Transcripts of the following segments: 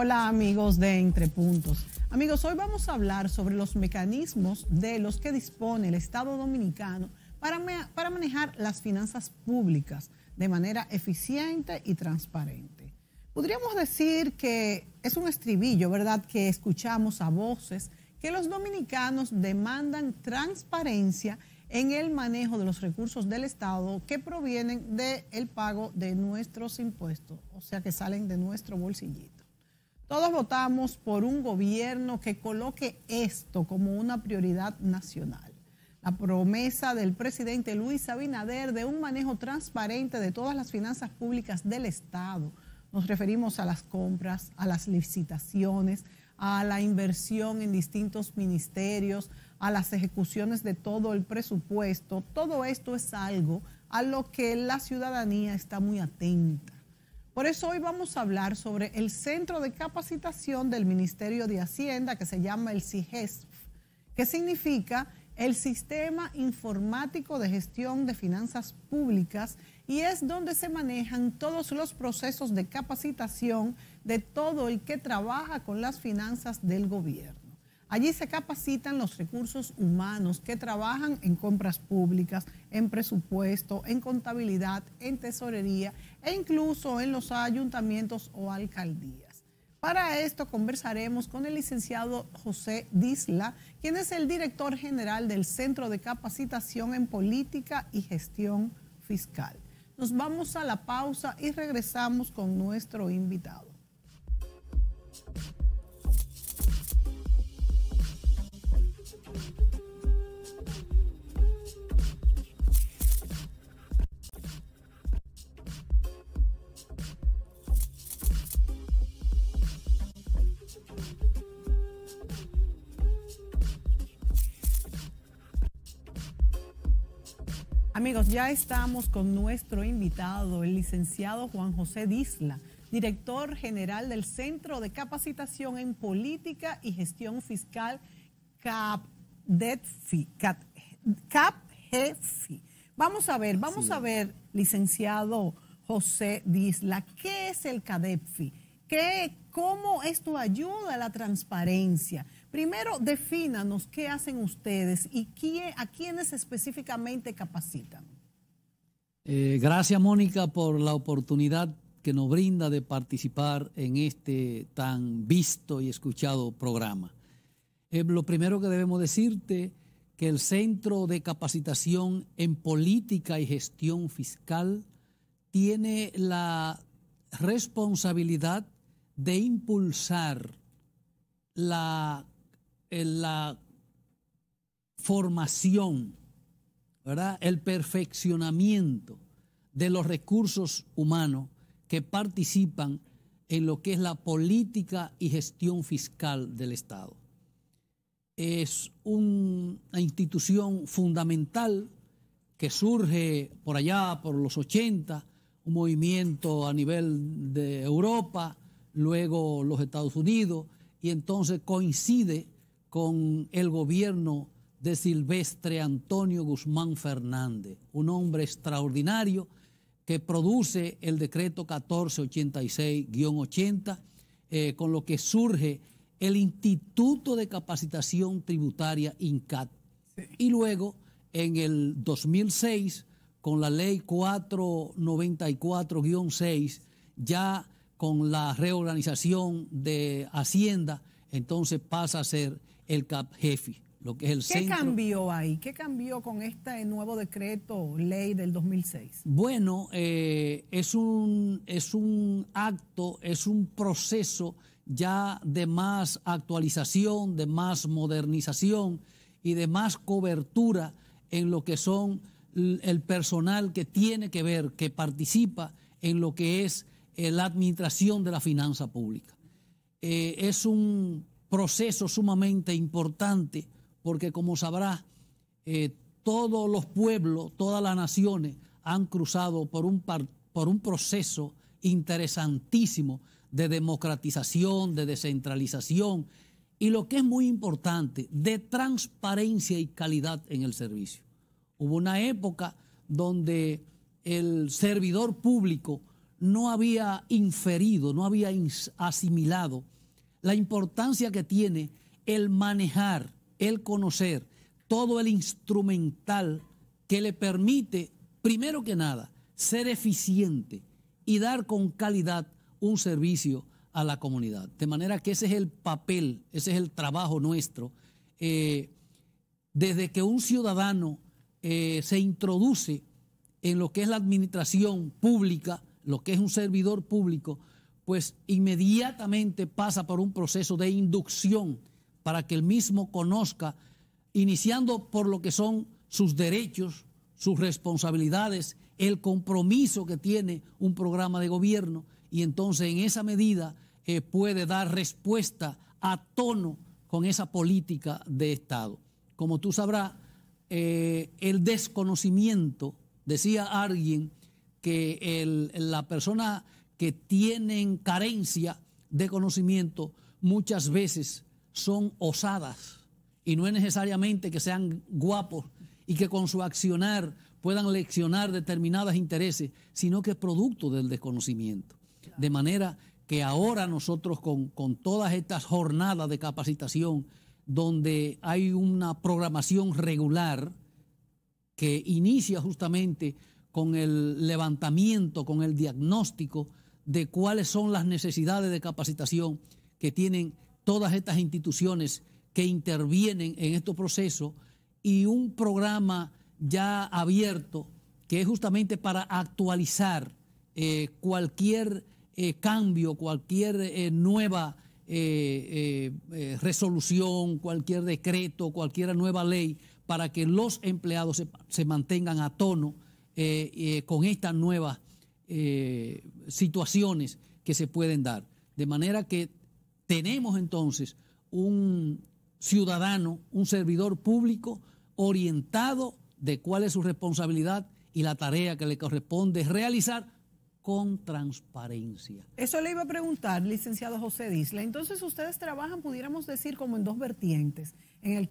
Hola amigos de Entre Puntos. Amigos, hoy vamos a hablar sobre los mecanismos de los que dispone el Estado dominicano para, manejar las finanzas públicas de manera eficiente y transparente. Podríamos decir que es un estribillo, ¿verdad?, que escuchamos a voces que los dominicanos demandan transparencia en el manejo de los recursos del Estado que provienen del pago de nuestros impuestos, o sea, que salen de nuestro bolsillito. Todos votamos por un gobierno que coloque esto como una prioridad nacional. La promesa del presidente Luis Abinader de un manejo transparente de todas las finanzas públicas del Estado. Nos referimos a las compras, a las licitaciones, a la inversión en distintos ministerios, a las ejecuciones de todo el presupuesto. Todo esto es algo a lo que la ciudadanía está muy atenta. Por eso hoy vamos a hablar sobre el centro de capacitación del Ministerio de Hacienda que se llama el CIGESF, que significa el Sistema Informático de Gestión de Finanzas Públicas y es donde se manejan todos los procesos de capacitación de todo el que trabaja con las finanzas del gobierno. Allí se capacitan los recursos humanos que trabajan en compras públicas, en presupuesto, en contabilidad, en tesorería e incluso en los ayuntamientos o alcaldías. Para esto conversaremos con el licenciado José Disla, quien es el director general del Centro de Capacitación en Política y Gestión Fiscal. Nos vamos a la pausa y regresamos con nuestro invitado. Amigos, ya estamos con nuestro invitado, el licenciado Juan José Disla, director general del Centro de Capacitación en Política y Gestión Fiscal CAPGEFI. vamos a ver, vamos a ver, licenciado José Disla, ¿qué es el CADEPFI? ¿Cómo esto ayuda a la transparencia? Primero, defínanos qué hacen ustedes y a quiénes específicamente capacitan. Eh, gracias, Mónica, por la oportunidad que nos brinda de participar en este tan visto y escuchado programa. Eh, lo primero que debemos decirte es que el Centro de Capacitación en Política y Gestión Fiscal tiene la responsabilidad de impulsar la en la formación, ¿verdad? el perfeccionamiento de los recursos humanos que participan en lo que es la política y gestión fiscal del Estado. Es una institución fundamental que surge por allá, por los 80, un movimiento a nivel de Europa, luego los Estados Unidos, y entonces coincide con el gobierno de Silvestre Antonio Guzmán Fernández, un hombre extraordinario que produce el decreto 1486-80, eh, con lo que surge el Instituto de Capacitación Tributaria INCAT. Y luego, en el 2006, con la ley 494-6, ya con la reorganización de Hacienda, entonces pasa a ser el cap jefe, lo que es el centro. ¿Qué cambió ahí? ¿Qué cambió con este nuevo decreto, ley del 2006? Bueno, eh, es, un, es un acto, es un proceso ya de más actualización, de más modernización y de más cobertura en lo que son el personal que tiene que ver, que participa en lo que es eh, la administración de la finanza pública. Eh, es un proceso sumamente importante, porque como sabrá, eh, todos los pueblos, todas las naciones han cruzado por un, por un proceso interesantísimo de democratización, de descentralización y lo que es muy importante, de transparencia y calidad en el servicio. Hubo una época donde el servidor público no había inferido, no había asimilado la importancia que tiene el manejar, el conocer todo el instrumental que le permite, primero que nada, ser eficiente y dar con calidad un servicio a la comunidad. De manera que ese es el papel, ese es el trabajo nuestro. Eh, desde que un ciudadano eh, se introduce en lo que es la administración pública, lo que es un servidor público, pues inmediatamente pasa por un proceso de inducción para que el mismo conozca, iniciando por lo que son sus derechos, sus responsabilidades, el compromiso que tiene un programa de gobierno y entonces en esa medida eh, puede dar respuesta a tono con esa política de Estado. Como tú sabrás, eh, el desconocimiento, decía alguien, que la persona que tienen carencia de conocimiento muchas veces son osadas y no es necesariamente que sean guapos y que con su accionar puedan leccionar determinados intereses, sino que es producto del desconocimiento. De manera que ahora nosotros con, con todas estas jornadas de capacitación, donde hay una programación regular que inicia justamente con el levantamiento, con el diagnóstico de cuáles son las necesidades de capacitación que tienen todas estas instituciones que intervienen en estos procesos y un programa ya abierto que es justamente para actualizar eh, cualquier eh, cambio, cualquier eh, nueva resolución, cualquier decreto, cualquier nueva ley, para que los empleados se, se mantengan a tono con estas nuevas eh, situaciones que se pueden dar. De manera que tenemos entonces un ciudadano, un servidor público orientado de cuál es su responsabilidad y la tarea que le corresponde realizar con transparencia. Eso le iba a preguntar, licenciado José Disla. Entonces ustedes trabajan, pudiéramos decir, como en dos vertientes. En el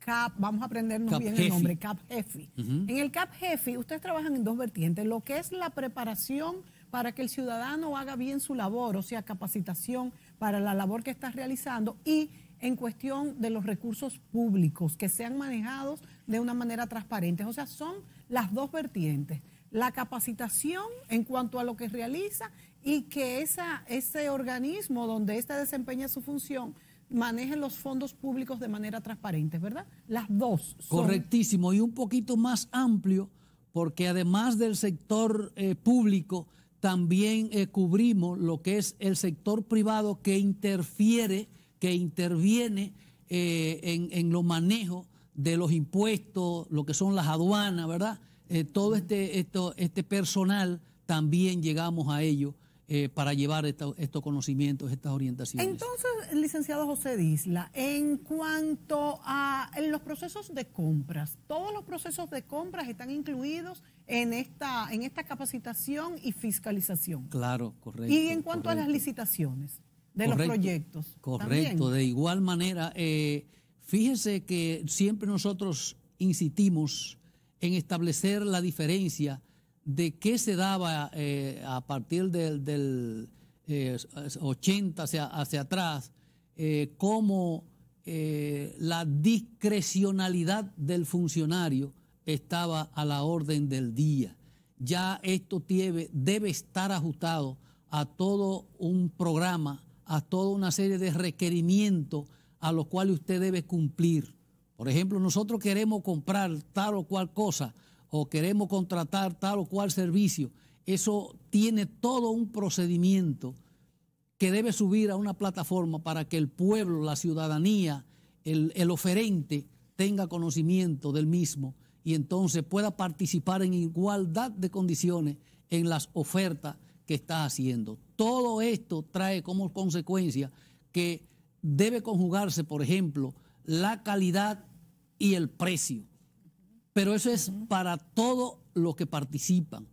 CAP, vamos a aprendernos bien el nombre, CAP Jefe. En el CAP Jefe, ustedes trabajan en dos vertientes, lo que es la preparación para que el ciudadano haga bien su labor, o sea, capacitación para la labor que está realizando y en cuestión de los recursos públicos que sean manejados de una manera transparente. O sea, son las dos vertientes. La capacitación en cuanto a lo que realiza y que ese organismo donde ésta desempeña su función manejen los fondos públicos de manera transparente, ¿verdad? Las dos. Correctísimo, y un poquito más amplio, porque además del sector eh, público, también eh, cubrimos lo que es el sector privado que interfiere, que interviene eh, en, en los manejos de los impuestos, lo que son las aduanas, ¿verdad? todo este, esto, este personal también llegamos a ello eh, para llevar estos conocimientos, estas orientaciones. Entonces, licenciado José Disla, en cuanto a los procesos de compras, todos los procesos de compras están incluidos en esta, en esta capacitación y fiscalización. Claro, correcto. Y en cuanto a las licitaciones de los proyectos. Correcto, de igual manera, eh, fíjese que siempre nosotros insistimos en establecer la diferencia de qué se daba eh, a partir del, 80 eh, hacia, hacia atrás, eh, cómo la discrecionalidad del funcionario estaba a la orden del día. Ya esto debe estar ajustado a todo un programa, a toda una serie de requerimientos a los cuales usted debe cumplir. Por ejemplo, nosotros queremos comprar tal o cual cosa o queremos contratar tal o cual servicio. Eso tiene todo un procedimiento que debe subir a una plataforma para que el pueblo, la ciudadanía, el, el oferente tenga conocimiento del mismo y entonces pueda participar en igualdad de condiciones en las ofertas que está haciendo. Todo esto trae como consecuencia que debe conjugarse, por ejemplo, la calidad y el precio. Pero eso es para todos los que participan.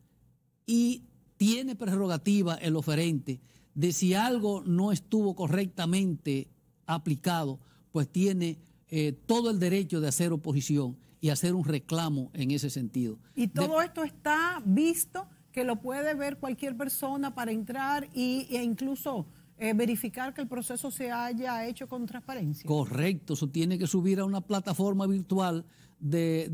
Y tiene prerrogativa el oferente de si algo no estuvo correctamente aplicado, pues tiene eh, todo el derecho de hacer oposición y hacer un reclamo en ese sentido. Y todo esto está visto que lo puede ver cualquier persona para entrar y, e incluso eh, verificar que el proceso se haya hecho con transparencia. Correcto, eso tiene que subir a una plataforma virtual de,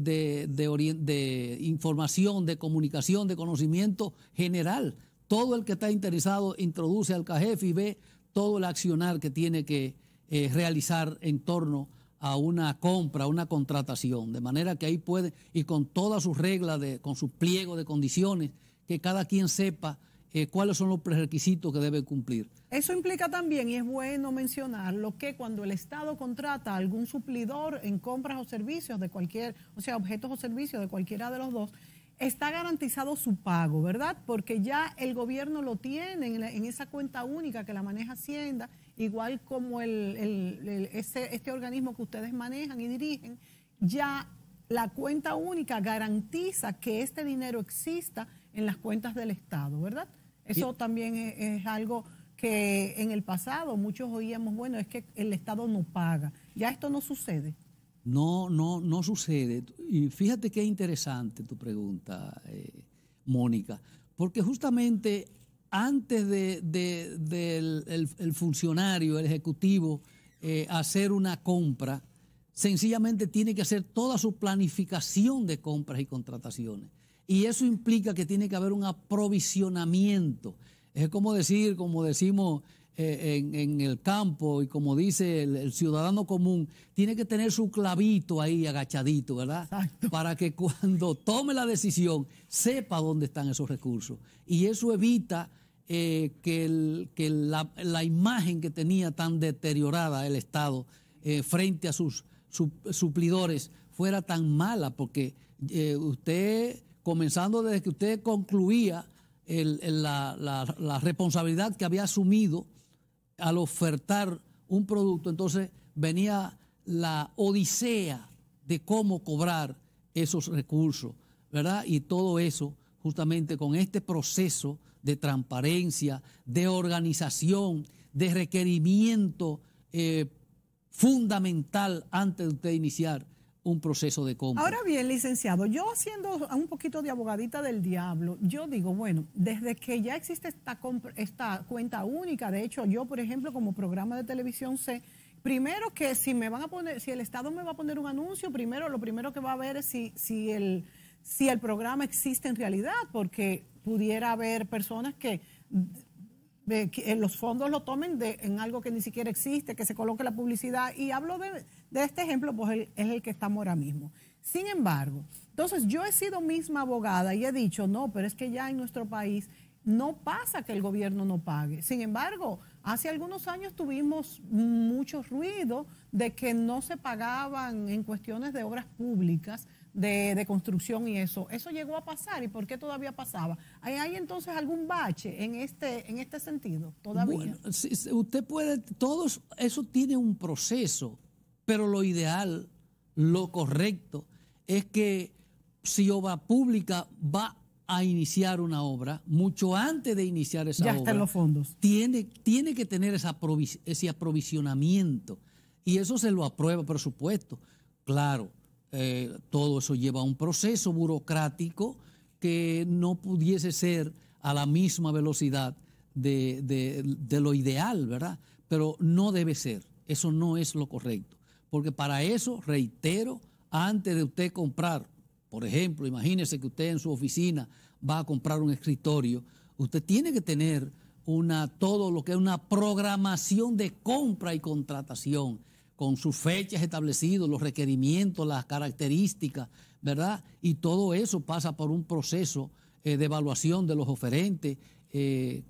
de, información, de comunicación, de conocimiento general. Todo el que está interesado introduce al CAJEF y ve todo el accionar que tiene que eh, realizar en torno a una compra, a una contratación. De manera que ahí puede, y con todas sus reglas, con su pliego de condiciones, que cada quien sepa eh, cuáles son los prerequisitos que debe cumplir. Eso implica también, y es bueno mencionar lo que cuando el Estado contrata algún suplidor en compras o servicios de cualquier, o sea, objetos o servicios de cualquiera de los dos, está garantizado su pago, ¿verdad? Porque ya el gobierno lo tiene en, esa cuenta única que la maneja Hacienda, igual como este organismo que ustedes manejan y dirigen, ya la cuenta única garantiza que este dinero exista en las cuentas del Estado, ¿verdad? Eso también es, algo que en el pasado muchos oíamos, bueno, es que el Estado no paga. Ya esto no sucede. No, no, no sucede. Y fíjate qué interesante tu pregunta, eh, Mónica, porque justamente antes de, del el, funcionario, el ejecutivo, eh, hacer una compra, sencillamente tiene que hacer toda su planificación de compras y contrataciones. Y eso implica que tiene que haber un aprovisionamiento. Es como decir, como decimos eh, en, el campo y como dice el, ciudadano común, tiene que tener su clavito ahí agachadito, ¿verdad? Para que cuando tome la decisión sepa dónde están esos recursos. Y eso evita eh, que, la, imagen que tenía tan deteriorada el Estado eh, frente a sus suplidores fuera tan mala, porque usted comenzando desde que usted concluía la, responsabilidad que había asumido al ofertar un producto, entonces venía la odisea de cómo cobrar esos recursos, ¿verdad? Y todo eso justamente con este proceso de transparencia, de organización, de requerimiento eh, fundamental antes de usted iniciar un proceso de compra. Ahora bien, licenciado, yo siendo un poquito de abogadita del diablo, yo digo, bueno, desde que ya existe esta, esta cuenta única, de hecho yo, por ejemplo, como programa de televisión sé, primero que si me van a poner, si el Estado me va a poner un anuncio, primero lo primero que va a ver es si, si, el, si el programa existe en realidad, porque pudiera haber personas que que los fondos lo tomen de, en algo que ni siquiera existe, que se coloque la publicidad. Y hablo de, de este ejemplo, pues es el que estamos ahora mismo. Sin embargo, entonces yo he sido misma abogada y he dicho, no, pero es que ya en nuestro país no pasa que el gobierno no pague. Sin embargo, hace algunos años tuvimos mucho ruido de que no se pagaban en cuestiones de obras públicas, de, construcción y eso. Eso llegó a pasar y ¿por qué todavía pasaba? ¿Hay, ¿Hay, entonces algún bache en este, en este sentido todavía? Bueno, usted puede, todos, eso tiene un proceso pero lo ideal, lo correcto, es que si obra pública va a iniciar una obra, mucho antes de iniciar esa obra, los fondos. Tiene, tiene que tener ese aprovisionamiento. Y eso se lo aprueba por supuesto. Claro, eh, todo eso lleva a un proceso burocrático que no pudiese ser a la misma velocidad de lo ideal, ¿verdad? Pero no debe ser. Eso no es lo correcto. Porque para eso, reitero, antes de usted comprar, por ejemplo, imagínese que usted en su oficina va a comprar un escritorio, usted tiene que tener una, todo lo que es una programación de compra y contratación, con sus fechas establecidas, los requerimientos, las características, ¿verdad? Y todo eso pasa por un proceso eh, de evaluación de los oferentes. Eh,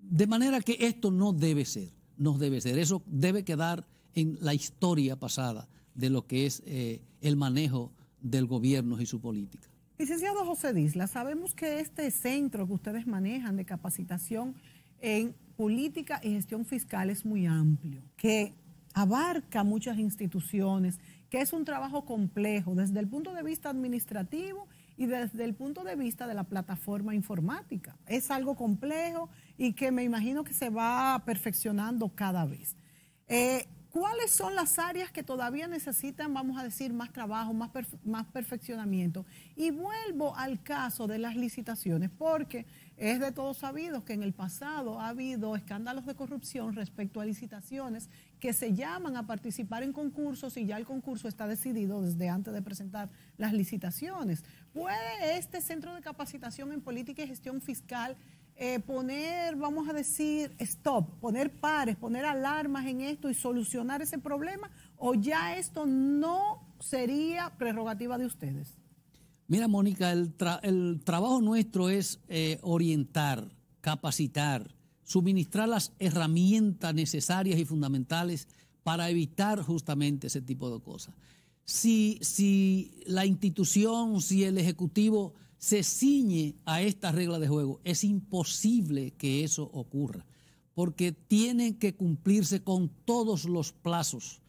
de manera que esto no debe ser, no debe ser. Eso debe quedar en la historia pasada de lo que es eh, el manejo del gobierno y su política. Licenciado José Disla, sabemos que este centro que ustedes manejan de capacitación en política y gestión fiscal es muy amplio, que abarca muchas instituciones, que es un trabajo complejo desde el punto de vista administrativo y desde el punto de vista de la plataforma informática. Es algo complejo y que me imagino que se va perfeccionando cada vez. Eh, ¿Cuáles son las áreas que todavía necesitan, vamos a decir, más trabajo, más, perfeccionamiento? Y vuelvo al caso de las licitaciones, porque es de todos sabidos que en el pasado ha habido escándalos de corrupción respecto a licitaciones que se llaman a participar en concursos y ya el concurso está decidido desde antes de presentar las licitaciones. ¿Puede este centro de capacitación en política y gestión fiscal eh, poner, vamos a decir, stop, poner pares, poner alarmas en esto y solucionar ese problema? ¿O ya esto no sería prerrogativa de ustedes? Mira, Mónica, el, trabajo nuestro es eh, orientar, capacitar, suministrar las herramientas necesarias y fundamentales para evitar justamente ese tipo de cosas. Si, si la institución, si el Ejecutivo se ciñe a esta regla de juego. Es imposible que eso ocurra, porque tienen que cumplirse con todos los plazos.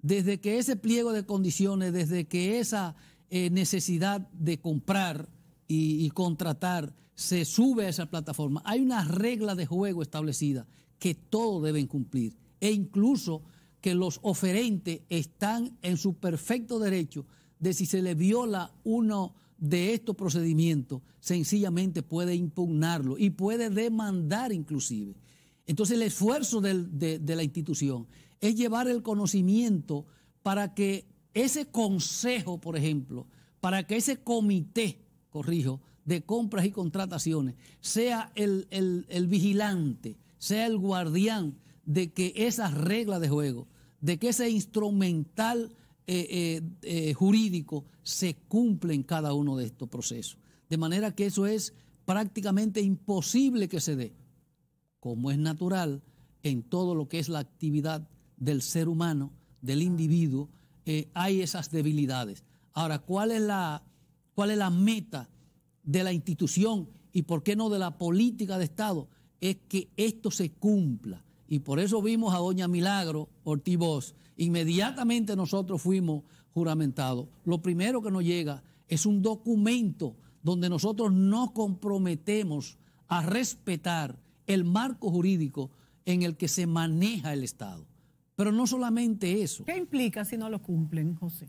Desde que ese pliego de condiciones, desde que esa eh, necesidad de comprar y, y contratar se sube a esa plataforma, hay una regla de juego establecida que todos deben cumplir e incluso que los oferentes están en su perfecto derecho de si se le viola uno de estos procedimientos sencillamente puede impugnarlo y puede demandar inclusive. Entonces el esfuerzo de, la institución es llevar el conocimiento para que ese consejo, por ejemplo, para que ese comité, corrijo, de compras y contrataciones sea el, el vigilante, sea el guardián de que esas reglas de juego, de que ese instrumental eh, eh, eh, jurídico se cumple en cada uno de estos procesos. De manera que eso es prácticamente imposible que se dé, como es natural en todo lo que es la actividad del ser humano, del individuo, hay esas debilidades. Ahora, ¿cuál es, la, ¿cuál es la meta de la institución y por qué no de la política de Estado? Es que esto se cumpla. Y por eso vimos a doña Milagro Ortiz Inmediatamente nosotros fuimos juramentados. Lo primero que nos llega es un documento donde nosotros nos comprometemos a respetar el marco jurídico en el que se maneja el Estado. Pero no solamente eso. ¿Qué implica si no lo cumplen, José?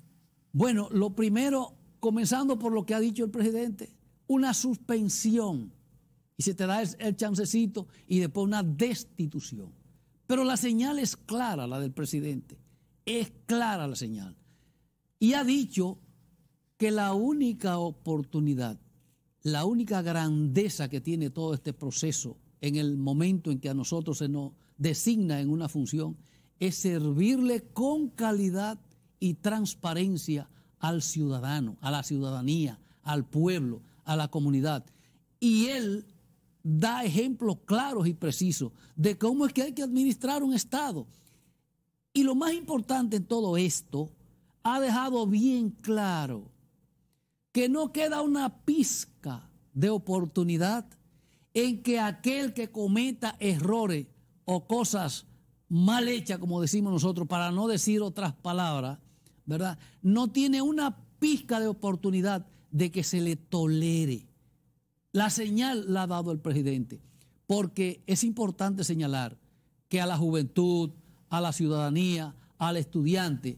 Bueno, lo primero, comenzando por lo que ha dicho el presidente, una suspensión y se te da el, el, chancecito y después una destitución. Pero la señal es clara, la del presidente. Es clara la señal. Y ha dicho que la única oportunidad, la única grandeza que tiene todo este proceso en el momento en que a nosotros se nos designa en una función, es servirle con calidad y transparencia al ciudadano, a la ciudadanía, al pueblo, a la comunidad. Y él da ejemplos claros y precisos de cómo es que hay que administrar un Estado y lo más importante en todo esto, ha dejado bien claro que no queda una pizca de oportunidad en que aquel que cometa errores o cosas mal hechas, como decimos nosotros, para no decir otras palabras, ¿verdad? No tiene una pizca de oportunidad de que se le tolere. La señal la ha dado el presidente, porque es importante señalar que a la juventud, a la ciudadanía, al estudiante.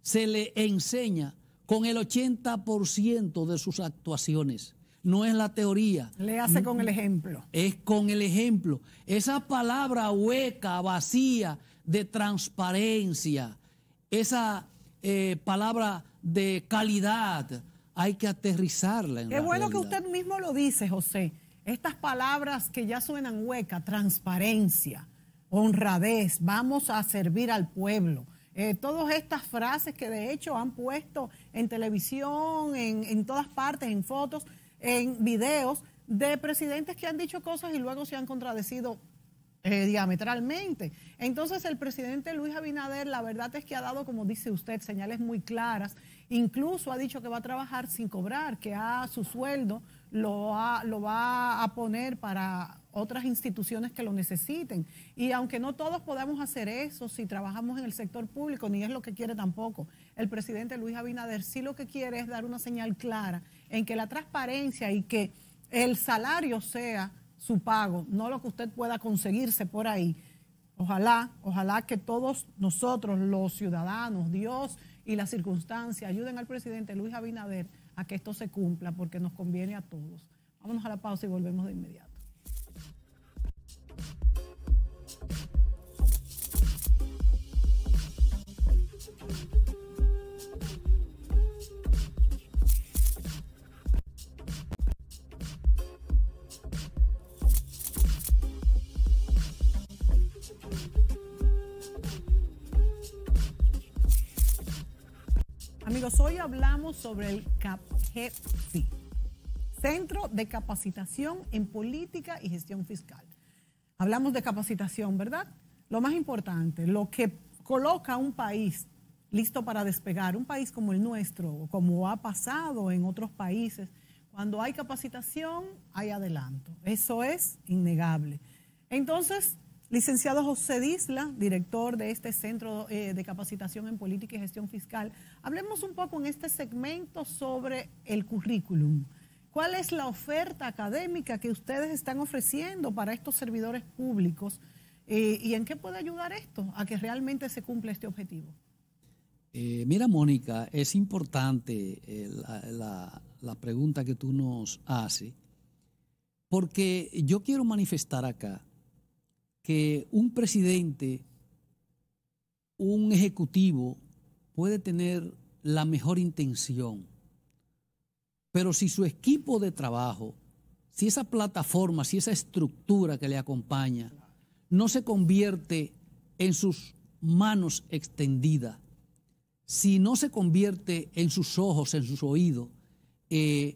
Se le enseña con el 80% de sus actuaciones. No es la teoría. Le hace con el ejemplo. Es con el ejemplo. Esa palabra hueca, vacía, de transparencia, esa eh, palabra de calidad, hay que aterrizarla. Es bueno que usted mismo lo dice, José. Estas palabras que ya suenan hueca, transparencia, honradez, vamos a servir al pueblo. Eh, todas estas frases que de hecho han puesto en televisión, en, todas partes, en fotos, en videos de presidentes que han dicho cosas y luego se han contradecido eh, diametralmente. Entonces el presidente Luis Abinader, la verdad es que ha dado, como dice usted, señales muy claras. Incluso ha dicho que va a trabajar sin cobrar, que a su sueldo lo, lo va a poner para otras instituciones que lo necesiten. Y aunque no todos podamos hacer eso, si trabajamos en el sector público, ni es lo que quiere tampoco. El presidente Luis Abinader sí lo que quiere es dar una señal clara en que la transparencia y que el salario sea su pago, no lo que usted pueda conseguirse por ahí. Ojalá, ojalá que todos nosotros, los ciudadanos, Dios y la circunstancia, ayuden al presidente Luis Abinader a que esto se cumpla porque nos conviene a todos. Vámonos a la pausa y volvemos de inmediato. amigos, hoy hablamos sobre el CAPGEFI, Centro de Capacitación en Política y Gestión Fiscal. Hablamos de capacitación, ¿verdad? Lo más importante, lo que coloca un país listo para despegar, un país como el nuestro, como ha pasado en otros países, cuando hay capacitación hay adelanto, eso es innegable. Entonces, Licenciado José Disla, director de este Centro eh, de Capacitación en Política y Gestión Fiscal, hablemos un poco en este segmento sobre el currículum. ¿Cuál es la oferta académica que ustedes están ofreciendo para estos servidores públicos eh, y en qué puede ayudar esto a que realmente se cumpla este objetivo? Eh, mira, Mónica, es importante la, la pregunta que tú nos haces porque yo quiero manifestar acá que un presidente, un ejecutivo, puede tener la mejor intención, pero si su equipo de trabajo, si esa plataforma, si esa estructura que le acompaña, no se convierte en sus manos extendidas, si no se convierte en sus ojos, en sus oídos, eh,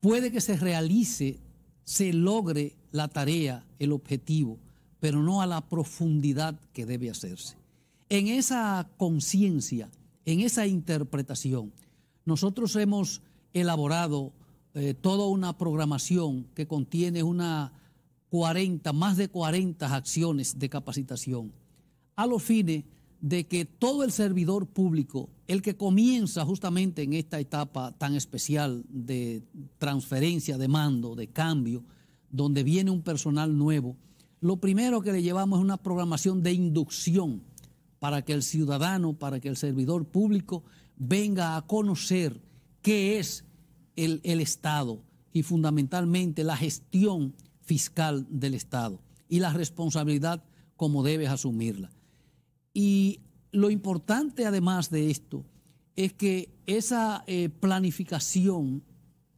puede que se realice, se logre la tarea, el objetivo pero no a la profundidad que debe hacerse. En esa conciencia, en esa interpretación, nosotros hemos elaborado eh, toda una programación que contiene una 40, más de 40 acciones de capacitación, a los fines de que todo el servidor público, el que comienza justamente en esta etapa tan especial de transferencia de mando, de cambio, donde viene un personal nuevo, lo primero que le llevamos es una programación de inducción para que el ciudadano, para que el servidor público venga a conocer qué es el, Estado y fundamentalmente la gestión fiscal del Estado y la responsabilidad como debes asumirla. Y lo importante además de esto es que esa eh, planificación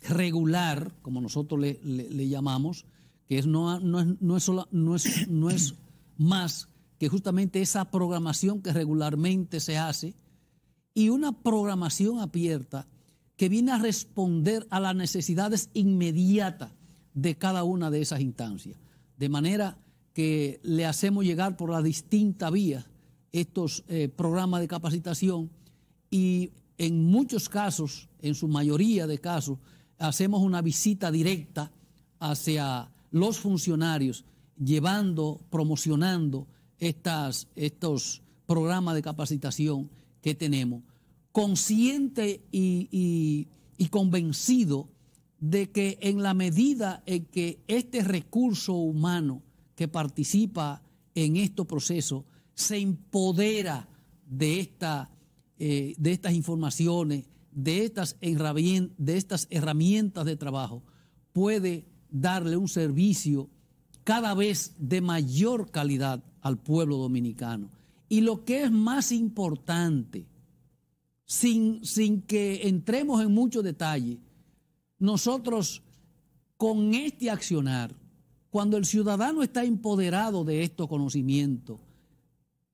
regular, como nosotros le llamamos, que no, no, es, no, es, más que justamente esa programación que regularmente se hace y una programación abierta que viene a responder a las necesidades inmediatas de cada una de esas instancias. De manera que le hacemos llegar por la distinta vía estos eh, programas de capacitación y en muchos casos, en su mayoría de casos, hacemos una visita directa hacia los funcionarios llevando, promocionando estas, estos programas de capacitación que tenemos, consciente y, convencido de que en la medida en que este recurso humano que participa en estos procesos se empodera de, esta, eh, de estas informaciones, de estas, de estas herramientas de trabajo, puede darle un servicio cada vez de mayor calidad al pueblo dominicano. Y lo que es más importante, sin, que entremos en mucho detalle, nosotros con este accionar, cuando el ciudadano está empoderado de estos conocimientos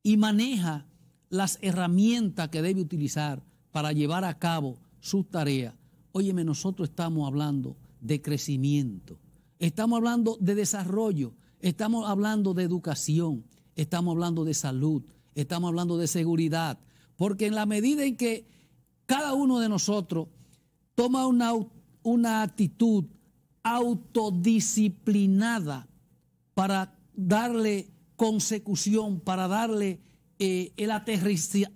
y maneja las herramientas que debe utilizar para llevar a cabo sus tareas, óyeme, nosotros estamos hablando de crecimiento. Estamos hablando de desarrollo, estamos hablando de educación, estamos hablando de salud, estamos hablando de seguridad, porque en la medida en que cada uno de nosotros toma una, actitud autodisciplinada para darle consecución, para darle eh, el,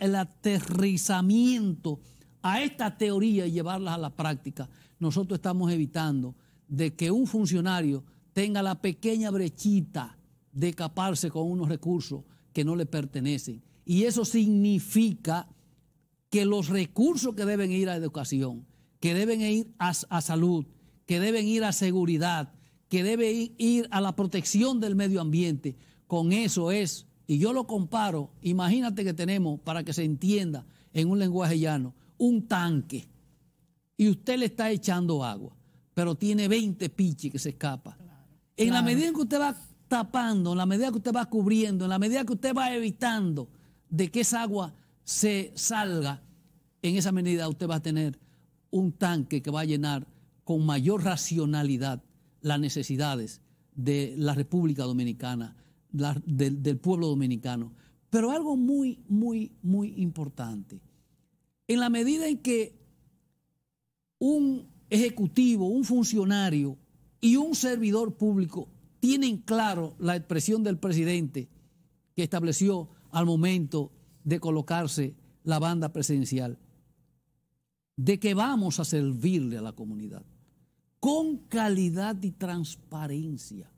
el aterrizamiento a esta teoría y llevarlas a la práctica, nosotros estamos evitando de que un funcionario tenga la pequeña brechita de caparse con unos recursos que no le pertenecen. Y eso significa que los recursos que deben ir a educación, que deben ir a, a salud, que deben ir a seguridad, que deben ir a la protección del medio ambiente, con eso es, y yo lo comparo, imagínate que tenemos, para que se entienda en un lenguaje llano, un tanque y usted le está echando agua pero tiene 20 piches que se escapa. En la medida en que usted va tapando, en la medida que usted va cubriendo, en la medida que usted va evitando de que esa agua se salga, en esa medida usted va a tener un tanque que va a llenar con mayor racionalidad las necesidades de la República Dominicana, del pueblo dominicano. Pero algo muy, muy, muy importante. En la medida en que un ejecutivo, un funcionario y un servidor público tienen claro la expresión del presidente que estableció al momento de colocarse la banda presidencial, de que vamos a servirle a la comunidad con calidad y transparencia.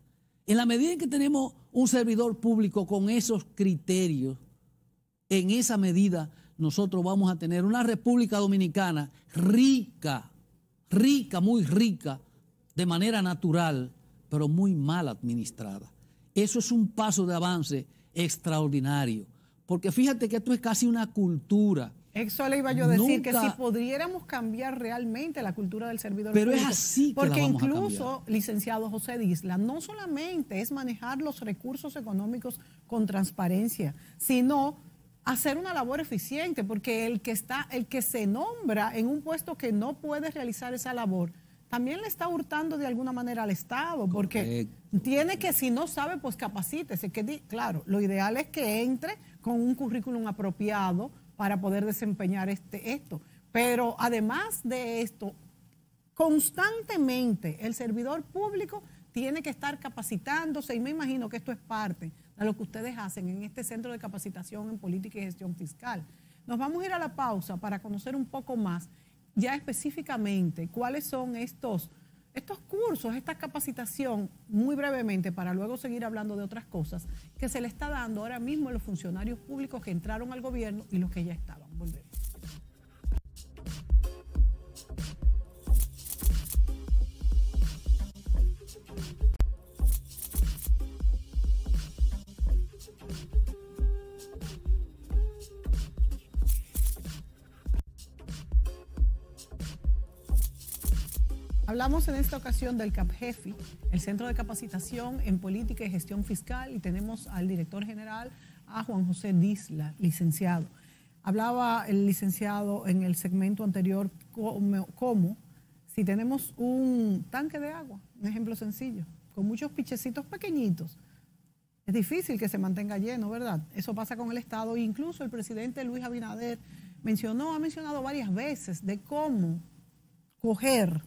En la medida en que tenemos un servidor público con esos criterios, en esa medida nosotros vamos a tener una República Dominicana rica rica, muy rica, de manera natural, pero muy mal administrada. Eso es un paso de avance extraordinario, porque fíjate que esto es casi una cultura. Eso le iba yo a decir que si pudiéramos cambiar realmente la cultura del servidor pero es así Porque incluso, licenciado José Isla, no solamente es manejar los recursos económicos con transparencia, sino hacer una labor eficiente, porque el que está, el que se nombra en un puesto que no puede realizar esa labor, también le está hurtando de alguna manera al Estado, porque tiene que, si no sabe, pues capacítese. Que, claro, lo ideal es que entre con un currículum apropiado para poder desempeñar este, esto. Pero además de esto, constantemente el servidor público tiene que estar capacitándose y me imagino que esto es parte a lo que ustedes hacen en este Centro de Capacitación en Política y Gestión Fiscal. Nos vamos a ir a la pausa para conocer un poco más, ya específicamente, cuáles son estos, estos cursos, esta capacitación, muy brevemente, para luego seguir hablando de otras cosas, que se le está dando ahora mismo a los funcionarios públicos que entraron al gobierno y los que ya estaban. Volvemos. Hablamos en esta ocasión del CAPGEFI, el Centro de Capacitación en Política y Gestión Fiscal, y tenemos al director general, a Juan José Disla, licenciado. Hablaba el licenciado en el segmento anterior cómo, cómo si tenemos un tanque de agua, un ejemplo sencillo, con muchos pichecitos pequeñitos, es difícil que se mantenga lleno, ¿verdad? Eso pasa con el Estado. Incluso el presidente Luis Abinader mencionó, ha mencionado varias veces de cómo coger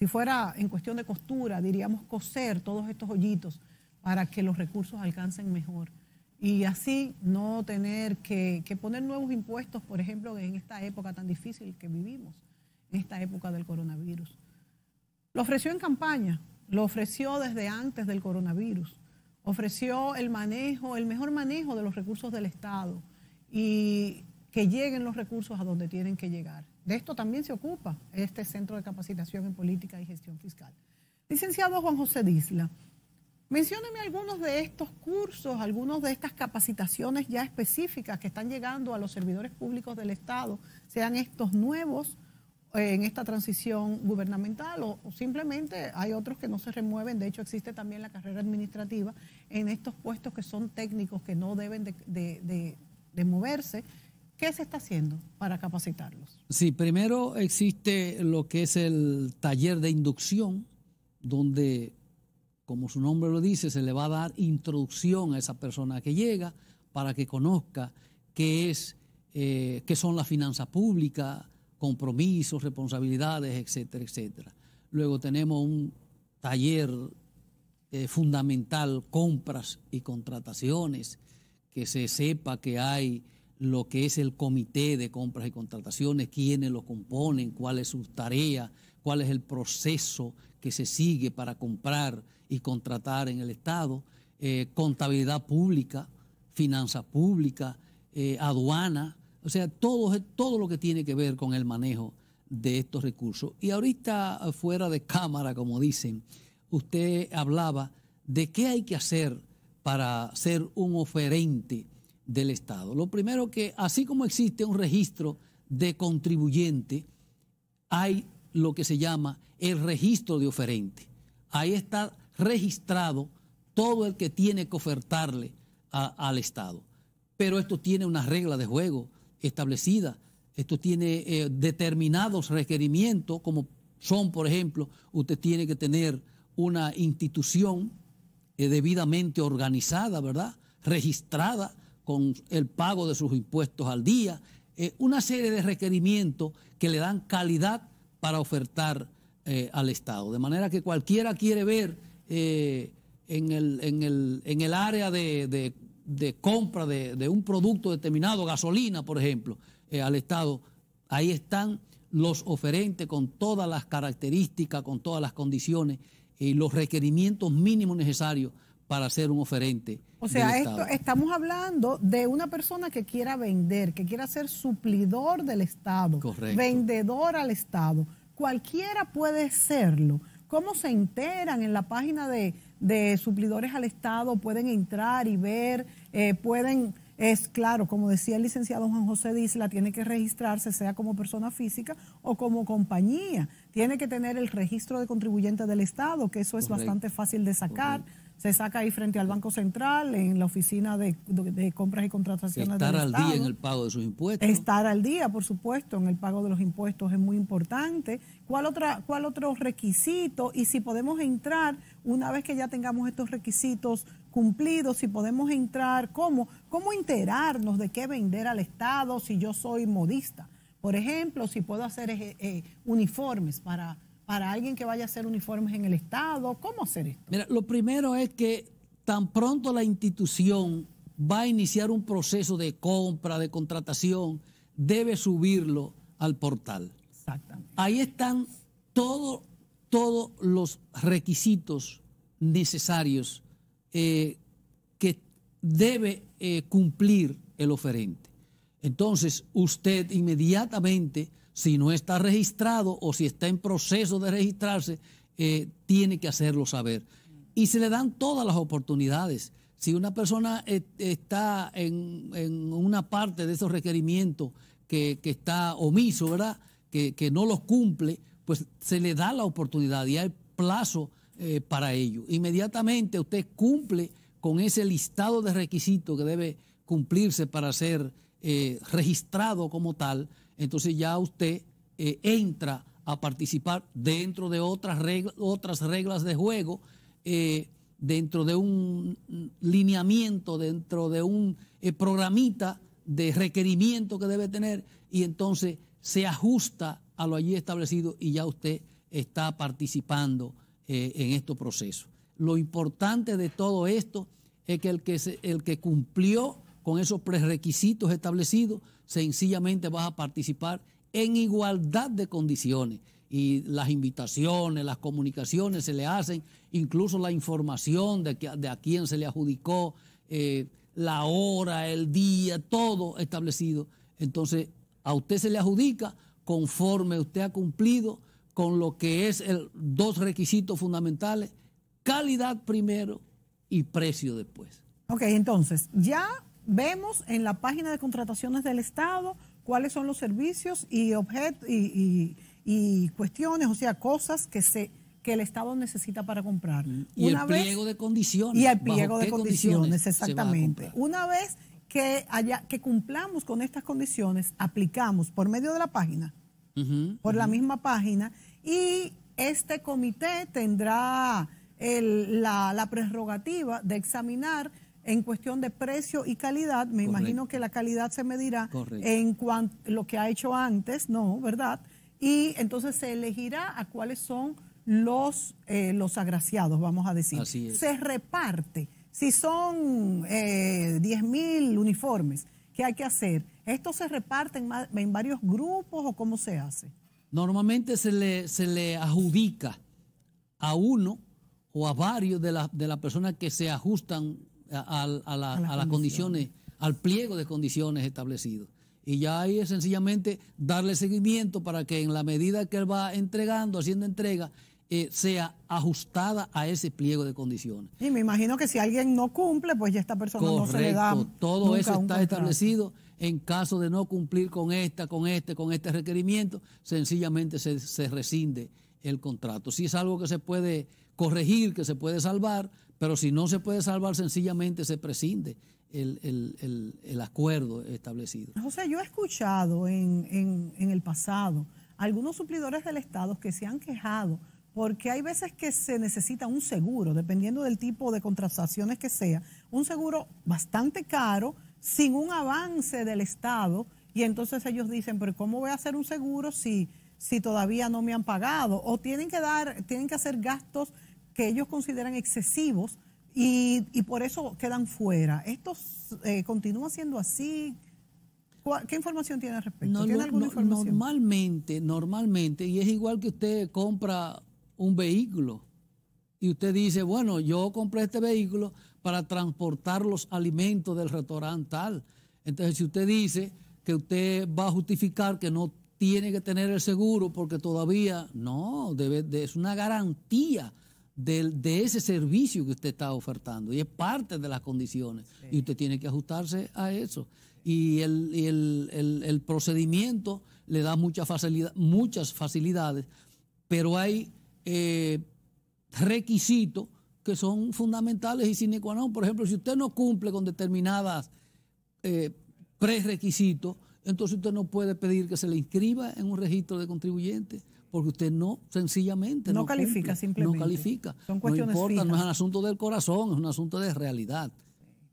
si fuera en cuestión de costura, diríamos coser todos estos hoyitos para que los recursos alcancen mejor y así no tener que, poner nuevos impuestos, por ejemplo, en esta época tan difícil que vivimos, en esta época del coronavirus. Lo ofreció en campaña, lo ofreció desde antes del coronavirus, ofreció el manejo, el mejor manejo de los recursos del Estado y que lleguen los recursos a donde tienen que llegar. De esto también se ocupa este Centro de Capacitación en Política y Gestión Fiscal. Licenciado Juan José Disla, mencióneme algunos de estos cursos, algunos de estas capacitaciones ya específicas que están llegando a los servidores públicos del Estado, sean estos nuevos eh, en esta transición gubernamental o, simplemente hay otros que no se remueven. De hecho, existe también la carrera administrativa en estos puestos que son técnicos, que no deben de moverse ¿Qué se está haciendo para capacitarlos? Sí, primero existe lo que es el taller de inducción, donde, como su nombre lo dice, se le va a dar introducción a esa persona que llega para que conozca qué es, eh, qué son las finanzas públicas, compromisos, responsabilidades, etcétera, etcétera. Luego tenemos un taller eh, fundamental, compras y contrataciones, que se sepa que hay lo que es el comité de compras y contrataciones, quiénes lo componen, cuál es su tarea, cuál es el proceso que se sigue para comprar y contratar en el Estado, eh, contabilidad pública, finanzas públicas, eh, aduana, o sea, todo, todo lo que tiene que ver con el manejo de estos recursos. Y ahorita fuera de cámara, como dicen, usted hablaba de qué hay que hacer para ser un oferente del Estado. Lo primero que, así como existe un registro de contribuyente, hay lo que se llama el registro de oferente. Ahí está registrado todo el que tiene que ofertarle al Estado. Pero esto tiene una regla de juego establecida, esto tiene eh, determinados requerimientos, como son, por ejemplo, usted tiene que tener una institución eh, debidamente organizada, ¿verdad? Registrada, con el pago de sus impuestos al día, eh, una serie de requerimientos que le dan calidad para ofertar eh, al Estado. De manera que cualquiera quiere ver eh, en, el, área de, compra de, un producto determinado, gasolina, por ejemplo, al Estado, ahí están los oferentes con todas las características, con todas las condiciones y los requerimientos mínimos necesarios para ser un oferente. O sea, esto, estamos hablando de una persona que quiera vender, que quiera ser suplidor del Estado, vendedor al Estado. Cualquiera puede serlo. ¿Cómo se enteran en la página de, suplidores al Estado? Pueden entrar y ver, eh, pueden, es claro, como decía el licenciado Juan José Díaz, la tiene que registrarse, sea como persona física o como compañía. Tiene que tener el registro de contribuyente del Estado, que eso es bastante fácil de sacar se saca ahí frente al Banco Central, en la oficina de, compras y contrataciones. Estar al día en el pago de sus impuestos. Estar al día, por supuesto, en el pago de los impuestos es muy importante. ¿Cuál, otra, cuál otro requisito? Y si podemos entrar, una vez que ya tengamos estos requisitos cumplidos, si podemos entrar, ¿cómo? ¿Cómo enterarnos de qué vender al Estado si yo soy modista? Por ejemplo, si puedo hacer eh, uniformes para para alguien que vaya a hacer uniformes en el Estado? ¿Cómo hacer esto? Mira, lo primero es que tan pronto la institución va a iniciar un proceso de compra, de contratación, debe subirlo al portal. Exactamente. Ahí están todos los requisitos necesarios eh, que debe eh, cumplir el oferente. Entonces, usted inmediatamente si no está registrado o si está en proceso de registrarse, eh, tiene que hacerlo saber. Y se le dan todas las oportunidades. Si una persona eh, está en, una parte de esos requerimientos que, está omiso, ¿verdad? Que, no los cumple, pues se le da la oportunidad y hay plazo eh, para ello. Inmediatamente usted cumple con ese listado de requisitos que debe cumplirse para ser registrado como tal entonces ya usted eh, entra a participar dentro de otras, otras reglas de juego, eh, dentro de un lineamiento, dentro de un eh, programita de requerimiento que debe tener y entonces se ajusta a lo allí establecido y ya usted está participando en estos procesos. Lo importante de todo esto es que el que, el que cumplió con esos prerequisitos establecidos, sencillamente vas a participar en igualdad de condiciones. Y las invitaciones, las comunicaciones se le hacen, incluso la información de, que, de a quién se le adjudicó, eh, la hora, el día, todo establecido. Entonces, a usted se le adjudica conforme usted ha cumplido con lo que es el, dos requisitos fundamentales, calidad primero y precio después. Ok, entonces, ya vemos en la página de contrataciones del Estado cuáles son los servicios y objetos y, cuestiones, o sea, cosas que se que el Estado necesita para comprar. Y el pliego de condiciones. Y el pliego de condiciones, exactamente. Una vez que, haya, que cumplamos con estas condiciones, aplicamos por medio de la página, por la misma página, y este comité tendrá la, la prerrogativa de examinar en cuestión de precio y calidad. Me imagino que la calidad se medirá en cuanto lo que ha hecho antes, ¿no? ¿Verdad? Y entonces se elegirá a cuáles son los, eh, los agraciados, vamos a decir. Así Se reparte. Si son eh, uniformes, ¿qué hay que hacer? ¿Esto se reparte en, varios grupos o cómo se hace? Normalmente se le, se le adjudica a uno o a varios de las de personas que se ajustan a, las condiciones, al pliego de condiciones establecido. Y ya ahí es sencillamente darle seguimiento para que en la medida que él va entregando, haciendo entrega, eh, sea ajustada a ese pliego de condiciones. Y me imagino que si alguien no cumple, pues ya esta persona no se le da. Todo eso está establecido. En caso de no cumplir con esta, con este, con este requerimiento, sencillamente se, se rescinde el contrato. Si es algo que se puede corregir, que se puede salvar, pero si no se puede salvar, sencillamente se prescinde el, acuerdo establecido. José, yo he escuchado en, el pasado algunos suplidores del Estado que se han quejado porque hay veces que se necesita un seguro, dependiendo del tipo de contrataciones que sea, un seguro bastante caro, sin un avance del Estado, y entonces ellos dicen, pero ¿cómo voy a hacer un seguro si, si todavía no me han pagado? O tienen que, dar, tienen que hacer gastos que ellos consideran excesivos y, por eso quedan fuera. ¿Esto eh, continúa siendo así? ¿Qué información tiene al respecto? ¿Tiene alguna información? Normalmente, normalmente, y es igual que usted compra un vehículo y usted dice, bueno, yo compré este vehículo para transportar los alimentos del restaurante tal. Entonces, si usted dice que usted va a justificar que no tiene que tener el seguro porque todavía no, es una garantía de, ese servicio que usted está ofertando y es parte de las condiciones y usted tiene que ajustarse a eso. Y el, el, el, procedimiento le da mucha facilidad, muchas facilidades, pero hay eh, requisitos que son fundamentales y sin no. Por ejemplo, si usted no cumple con determinadas eh, prerequisitos, entonces usted no puede pedir que se le inscriba en un registro de contribuyentes porque usted no, sencillamente. No, califica, simplemente. No califica. no importa, no es un asunto del corazón, es un asunto de realidad.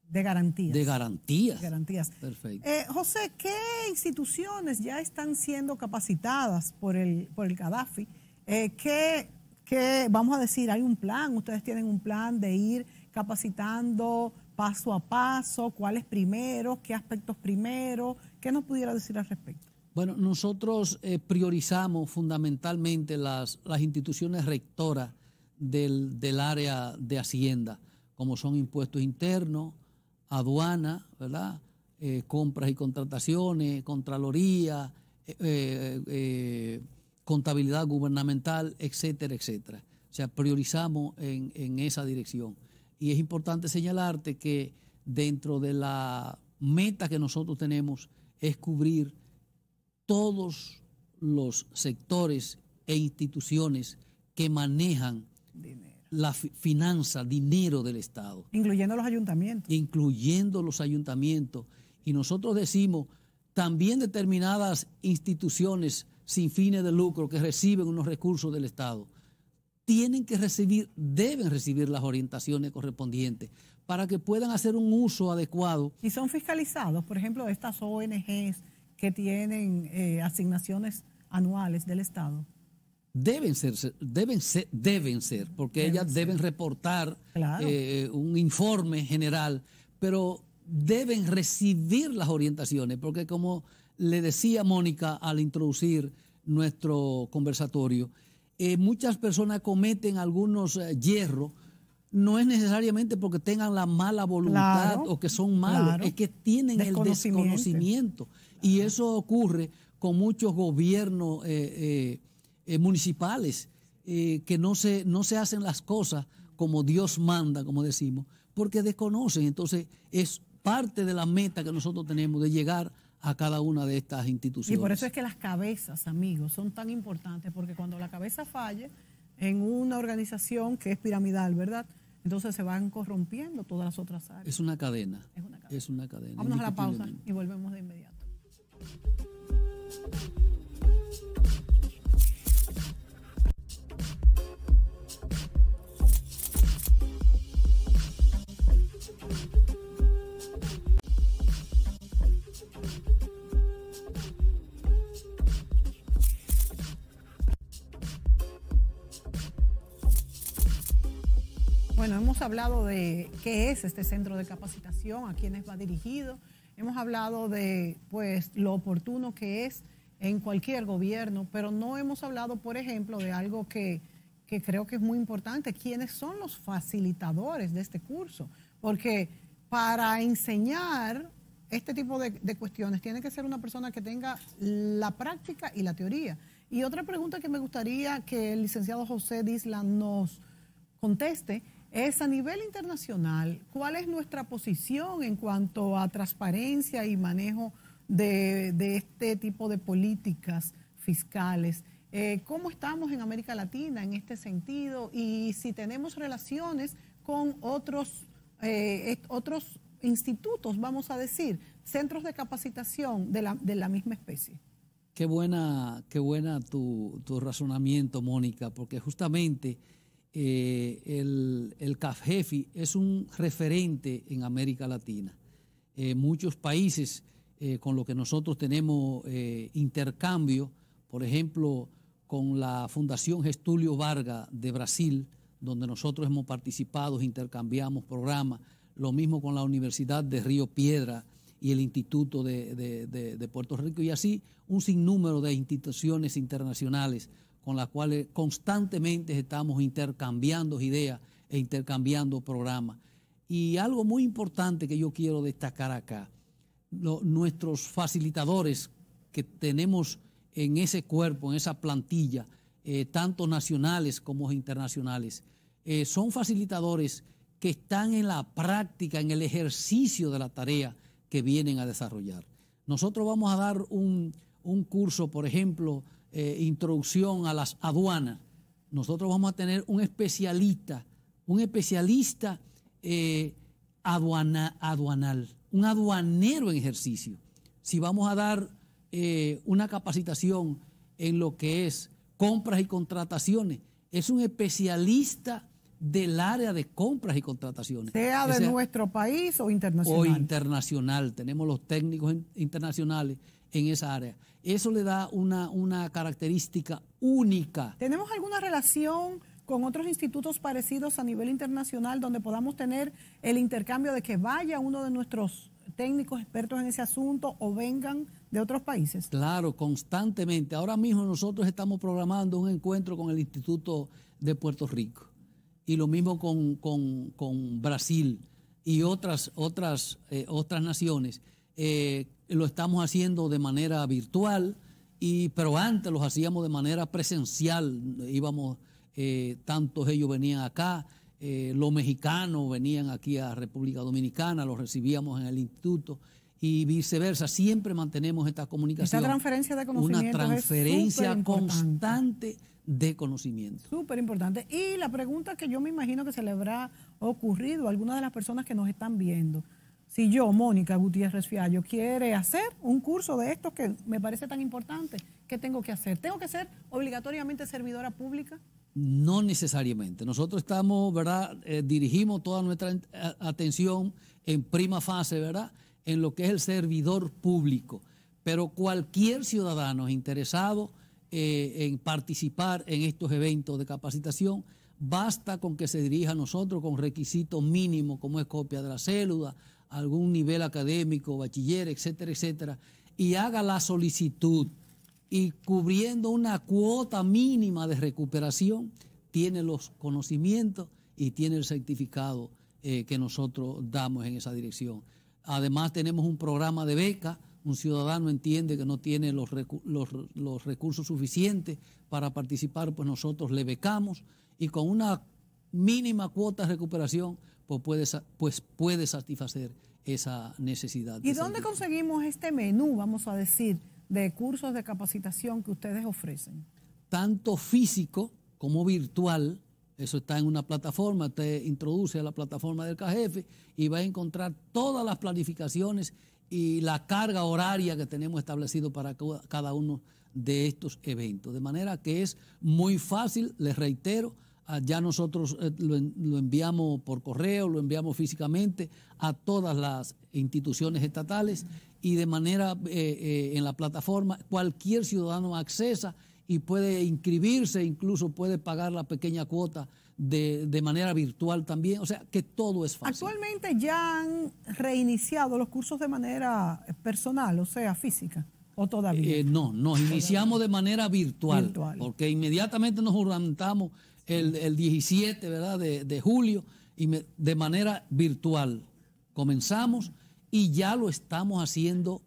De garantías. De garantías. Garantías. Perfecto. Eh, José, ¿qué instituciones ya están siendo capacitadas por el, por el Gaddafi? Eh, ¿qué, ¿Qué, vamos a decir, hay un plan? ¿Ustedes tienen un plan de ir capacitando paso a paso? ¿Cuáles primero? ¿Qué aspectos primero? ¿Qué nos pudiera decir al respecto? Bueno, nosotros eh, priorizamos fundamentalmente las, instituciones rectoras del, área de Hacienda, como son impuestos internos, aduanas, ¿verdad? Eh, compras y contrataciones, Contraloría, eh, contabilidad gubernamental, etcétera, etcétera. O sea, priorizamos en, en esa dirección. Y es importante señalarte que dentro de la meta que nosotros tenemos es cubrir todos los sectores e instituciones que manejan la finanza, dinero del Estado. Incluyendo los ayuntamientos. Incluyendo los ayuntamientos. Y nosotros decimos, también determinadas instituciones sin fines de lucro que reciben unos recursos del Estado, tienen que recibir, deben recibir las orientaciones correspondientes para que puedan hacer un uso adecuado. Y son fiscalizados, por ejemplo, estas ONGs que tienen eh, asignaciones anuales del Estado? Deben ser, deben ser, deben ser porque ellas deben reportar eh, un informe general, pero deben recibir las orientaciones, porque como le decía Mónica al introducir nuestro conversatorio, eh, muchas personas cometen algunos hierros no es necesariamente porque tengan la mala voluntad o que son malos, es que tienen el desconocimiento. Y eso ocurre con muchos gobiernos eh, eh, eh, municipales que no se, no se hacen las cosas como Dios manda, como decimos, porque desconocen. Entonces es parte de la meta que nosotros tenemos de llegar a cada una de estas instituciones. Y por eso es que las cabezas, amigos, son tan importantes, porque cuando la cabeza falle, en una organización que es piramidal, ¿verdad? Entonces se van corrompiendo todas las otras áreas. Es una cadena. Es una cadena. Vámonos a la pausa y volvemos de inmediato. hablado de qué es este centro de capacitación, a quiénes va dirigido, hemos hablado de pues lo oportuno que es en cualquier gobierno, pero no hemos hablado, por ejemplo, de algo que, que creo que es muy importante, quiénes son los facilitadores de este curso, porque para enseñar este tipo de, cuestiones tiene que ser una persona que tenga la práctica y la teoría. Y otra pregunta que me gustaría que el licenciado José Disla nos conteste es a nivel internacional, ¿cuál es nuestra posición en cuanto a transparencia y manejo de, este tipo de políticas fiscales? Eh, ¿Cómo estamos en América Latina en este sentido? Y si tenemos relaciones con otros, eh, otros institutos, vamos a decir, centros de capacitación de la, misma especie. Qué buena, qué buena tu, tu razonamiento, Mónica, porque justamente eh, el, el es un referente en América Latina. Eh, muchos países eh, con los que nosotros tenemos intercambio, por ejemplo, con la Fundación Gestulio Varga de Brasil, donde nosotros hemos participado, intercambiamos programas, lo mismo con la Universidad de Río Piedra y el Instituto de, de Puerto Rico, y así un sinnúmero de instituciones internacionales con las cuales constantemente estamos intercambiando ideas e intercambiando programas. Y algo muy importante que yo quiero destacar acá, nuestros facilitadores que tenemos en ese cuerpo, en esa plantilla, eh, tanto nacionales como internacionales, eh, son facilitadores que están en la práctica, en el ejercicio de la tarea que vienen a desarrollar. Nosotros vamos a dar un, un curso, por ejemplo, eh, introducción a las aduanas, nosotros vamos a tener un especialista, un especialista eh, aduana, aduanal, un aduanero en ejercicio. Si vamos a dar eh, una capacitación en lo que es compras y contrataciones, es un especialista del área de compras y contrataciones. Sea de nuestro país o internacional. O internacional, tenemos los técnicos internacionales en esa área. Eso le da una, característica única. ¿Tenemos alguna relación con otros institutos parecidos a nivel internacional donde podamos tener el intercambio de que vaya uno de nuestros técnicos expertos en ese asunto o vengan de otros países? Claro, constantemente. Ahora mismo nosotros estamos programando un encuentro con el Instituto de Puerto Rico y lo mismo con, Brasil y otras, otras, eh, otras naciones. Eh, lo estamos haciendo de manera virtual, y, pero antes los hacíamos de manera presencial, íbamos, eh, tantos ellos venían acá, eh, los mexicanos venían aquí a República Dominicana, los recibíamos en el instituto y viceversa, siempre mantenemos esta comunicación. Esa transferencia de conocimiento. Una transferencia constante de conocimiento. Súper importante. Y la pregunta que yo me imagino que se le habrá ocurrido a algunas de las personas que nos están viendo si yo, Mónica Gutiérrez Fiallo, quiere hacer un curso de estos que me parece tan importante, ¿qué tengo que hacer? ¿Tengo que ser obligatoriamente servidora pública? No necesariamente. Nosotros estamos, ¿verdad? Eh, dirigimos toda nuestra atención en prima fase, ¿verdad? En lo que es el servidor público. Pero cualquier ciudadano interesado eh, en participar en estos eventos de capacitación, basta con que se dirija a nosotros con requisitos mínimos, como es copia de la célula, algún nivel académico, bachiller, etcétera, etcétera, y haga la solicitud y cubriendo una cuota mínima de recuperación, tiene los conocimientos y tiene el certificado eh, que nosotros damos en esa dirección. Además tenemos un programa de beca, un ciudadano entiende que no tiene los recursos suficientes para participar, pues nosotros le becamos y con una mínima cuota de recuperación pues, pues puede, satisfacer esa necesidad. ¿Y dónde conseguimos este menú, vamos a decir, de cursos de capacitación que ustedes ofrecen? Tanto físico como virtual. Eso está en una plataforma, te introduce a la plataforma del CAGF y va a encontrar todas las planificaciones y la carga horaria que tenemos establecido para cada uno de estos eventos. De manera que es muy fácil, les reitero, Ah, ya nosotros eh, lo, enviamos por correo, lo enviamos físicamente a todas las instituciones estatales y de manera eh, eh, en la plataforma cualquier ciudadano accesa y puede inscribirse, incluso puede pagar la pequeña cuota de, manera virtual también, o sea que todo es fácil. Actualmente ya han reiniciado los cursos de manera personal, o sea, física. ¿O todavía? no, nos iniciamos de manera virtual, virtual, porque inmediatamente nos orientamos el, el 17 ¿verdad? De, julio y de manera virtual. Comenzamos y ya lo estamos haciendo,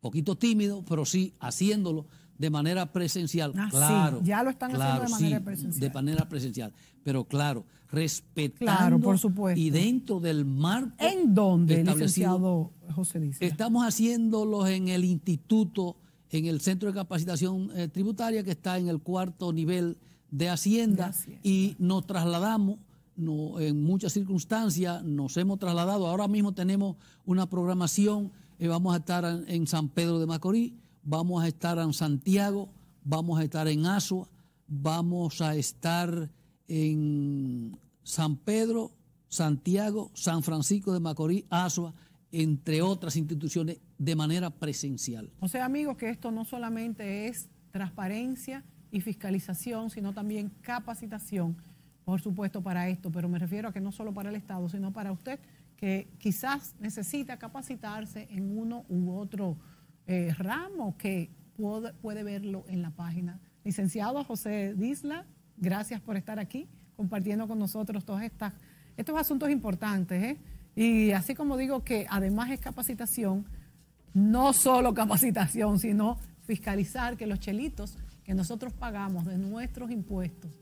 poquito tímido, pero sí haciéndolo de manera presencial. Ah, claro. ya lo están haciendo de manera presencial. De manera presencial. Pero claro, respetando claro, por supuesto. y dentro del marco. ¿En dónde, licenciado José dice? Estamos haciéndolo en el instituto, en el centro de capacitación eh, tributaria que está en el cuarto nivel de Hacienda, y nos trasladamos en muchas circunstancias nos hemos trasladado. Ahora mismo tenemos una programación, y eh, vamos a estar en, en, San Pedro de Macorís, vamos a estar en Santiago, vamos a estar en Asua, vamos a estar en San Pedro, Santiago, San Francisco de Macorís, Asua, entre otras instituciones, de manera presencial. O sea, amigos, que esto no solamente es transparencia, y fiscalización, sino también capacitación, por supuesto, para esto, pero me refiero a que no solo para el Estado, sino para usted que quizás necesita capacitarse en uno u otro eh, ramo que puede, verlo en la página. Licenciado José Disla, gracias por estar aquí compartiendo con nosotros todos estas, estos asuntos importantes. ¿eh? Y así como digo que además es capacitación, no solo capacitación, sino fiscalizar que los chelitos que nosotros pagamos de nuestros impuestos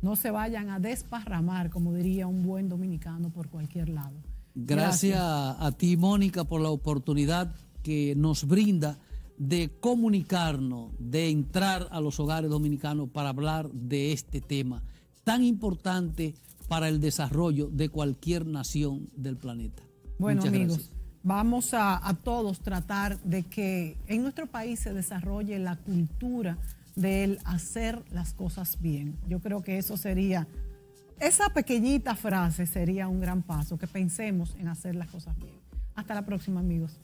no se vayan a desparramar, como diría un buen dominicano, por cualquier lado. Gracias, a ti, Mónica, por la oportunidad que nos brinda de comunicarnos, de entrar a los hogares dominicanos para hablar de este tema tan importante para el desarrollo de cualquier nación del planeta. Bueno, amigos, vamos a todos tratar de que en nuestro país se desarrolle la cultura del hacer las cosas bien. Yo creo que eso sería, esa pequeñita frase sería un gran paso, que pensemos en hacer las cosas bien. Hasta la próxima, amigos.